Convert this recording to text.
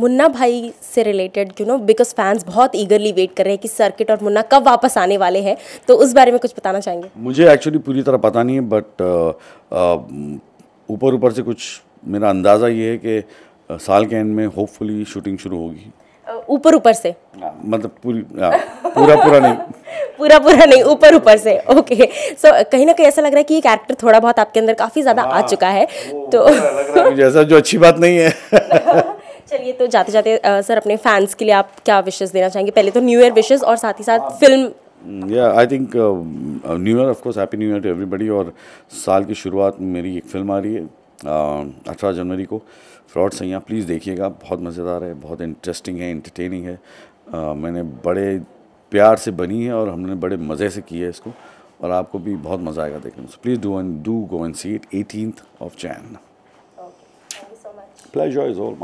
मुन्ना भाई से related you know because fans बहुत ईगरली वेट कर रहे हैं कि सर्किट और मुन्ना कब वापस आने वाले हैं तो उस बारे में कुछ बताना चाहेंगे मुझे एक्चुअली पूरी तरह पता नहीं है बट uh, uh, ऊपर ऊपर से कुछ मेरा अंदाज़ा ये है कि uh, साल के एंड में होपफुली शूटिंग शुरू होगी ऊपर ऊपर से हाँ, मतलब पूरी आ, हाँ, पूरा पूरा नहीं पूरा पूरा नहीं ऊपर ऊपर से ओके सो so, कहीं ना कहीं ऐसा लग रहा है कि ये कैरेक्टर थोड़ा बहुत आपके अंदर काफ़ी ज़्यादा आ हाँ, चुका है तो जैसा जो अच्छी बात नहीं है चलिए तो जाते जाते सर अपने फैंस के लिए आप क्या विशेष देना चाहेंगे पहले तो न्यू ईयर विशेष और साथ ही साथ फिल्म या I think new year of course happy new year to everybody और साल की शुरुआत मेरी एक फिल्म आ रही है uh, अठारह जनवरी को फ्रॉड सैया प्लीज़ देखिएगा बहुत मज़ेदार है बहुत इंटरेस्टिंग है इंटरटेनिंग है आ, uh, मैंने बड़े प्यार से बनी है और हमने बड़े मज़े से किया है इसको और आपको भी बहुत मज़ा आएगा देखने में please do and do go and see it eighteen of चैन प्लेजर इज ऑल